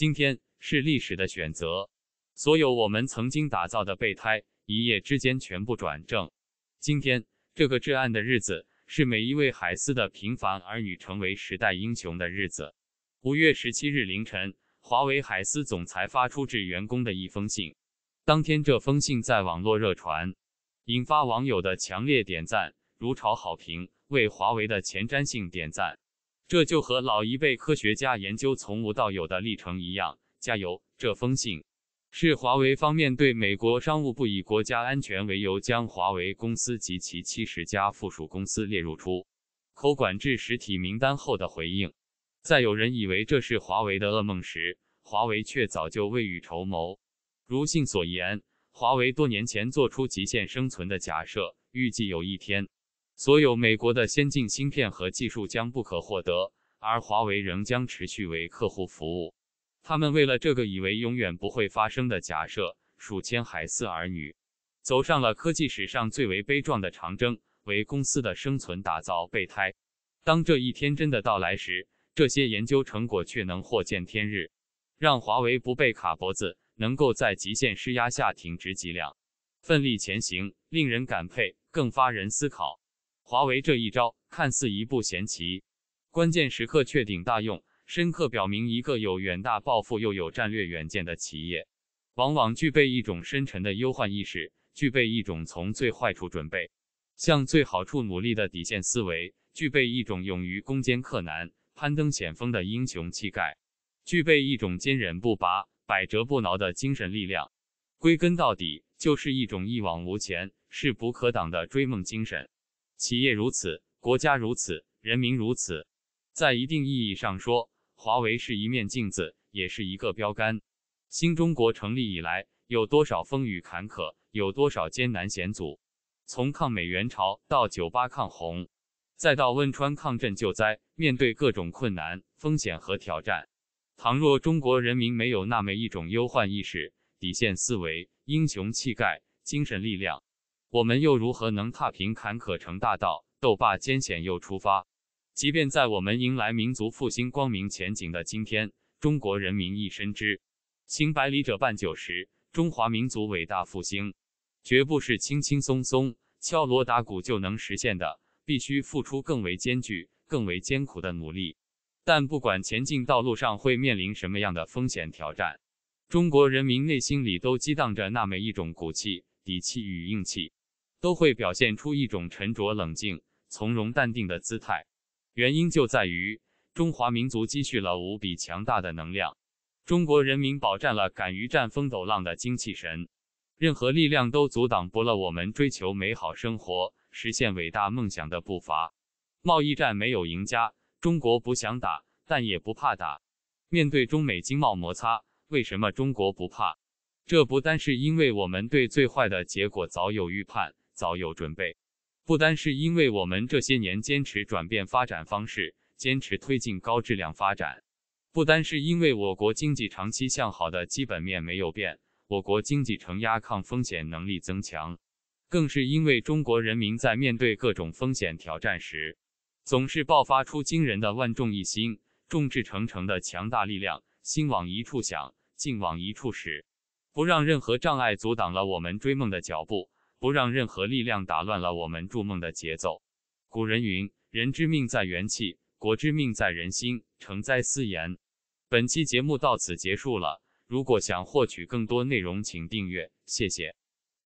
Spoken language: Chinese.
今天是历史的选择，所有我们曾经打造的备胎，一夜之间全部转正。今天这个至暗的日子，是每一位海思的平凡儿女成为时代英雄的日子。五月十七日凌晨，华为海思总裁发出致员工的一封信。当天，这封信在网络热传，引发网友的强烈点赞，如潮好评，为华为的前瞻性点赞。这就和老一辈科学家研究从无到有的历程一样，加油！这封信是华为方面对美国商务部以国家安全为由将华为公司及其七十家附属公司列入出口管制实体名单后的回应。在有人以为这是华为的噩梦时，华为却早就未雨绸缪。如信所言，华为多年前做出极限生存的假设，预计有一天。所有美国的先进芯片和技术将不可获得，而华为仍将持续为客户服务。他们为了这个以为永远不会发生的假设，数千海思儿女走上了科技史上最为悲壮的长征，为公司的生存打造备胎。当这一天真的到来时，这些研究成果却能豁见天日，让华为不被卡脖子，能够在极限施压下挺直脊梁，奋力前行，令人感佩，更发人思考。华为这一招看似一步闲棋，关键时刻却顶大用，深刻表明一个有远大抱负又有战略远见的企业，往往具备一种深沉的忧患意识，具备一种从最坏处准备向最好处努力的底线思维，具备一种勇于攻坚克难、攀登险峰的英雄气概，具备一种坚韧不拔、百折不挠的精神力量，归根到底就是一种一往无前、势不可挡的追梦精神。企业如此，国家如此，人民如此。在一定意义上说，华为是一面镜子，也是一个标杆。新中国成立以来，有多少风雨坎坷，有多少艰难险阻？从抗美援朝到九八抗洪，再到汶川抗震救灾，面对各种困难、风险和挑战，倘若中国人民没有那么一种忧患意识、底线思维、英雄气概、精神力量，我们又如何能踏平坎坷成大道，斗罢艰险又出发？即便在我们迎来民族复兴光明前景的今天，中国人民亦深知，行百里者半九十。中华民族伟大复兴，绝不是轻轻松松、敲锣打鼓就能实现的，必须付出更为艰巨、更为艰苦的努力。但不管前进道路上会面临什么样的风险挑战，中国人民内心里都激荡着那么一种骨气、底气与硬气。都会表现出一种沉着冷静、从容淡定的姿态，原因就在于中华民族积蓄了无比强大的能量，中国人民饱占了敢于战风斗浪的精气神，任何力量都阻挡不了我们追求美好生活、实现伟大梦想的步伐。贸易战没有赢家，中国不想打，但也不怕打。面对中美经贸摩擦，为什么中国不怕？这不单是因为我们对最坏的结果早有预判。早有准备，不单是因为我们这些年坚持转变发展方式，坚持推进高质量发展，不单是因为我国经济长期向好的基本面没有变，我国经济承压抗风险能力增强，更是因为中国人民在面对各种风险挑战时，总是爆发出惊人的万众一心、众志成城的强大力量，心往一处想，劲往一处使，不让任何障碍阻挡了我们追梦的脚步。不让任何力量打乱了我们筑梦的节奏。古人云：“人之命在元气，国之命在人心。”成哉斯言。本期节目到此结束了。如果想获取更多内容，请订阅。谢谢。